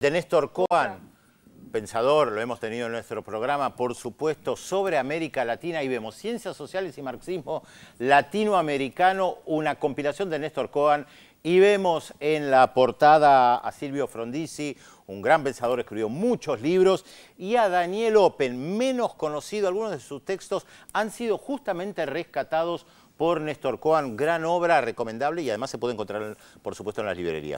De Néstor Coan, pensador, lo hemos tenido en nuestro programa, por supuesto, sobre América Latina y vemos Ciencias Sociales y Marxismo Latinoamericano, una compilación de Néstor Coan y vemos en la portada a Silvio Frondizi, un gran pensador, escribió muchos libros, y a Daniel Open, menos conocido, algunos de sus textos han sido justamente rescatados por Néstor Coan, gran obra recomendable y además se puede encontrar, por supuesto, en las librerías.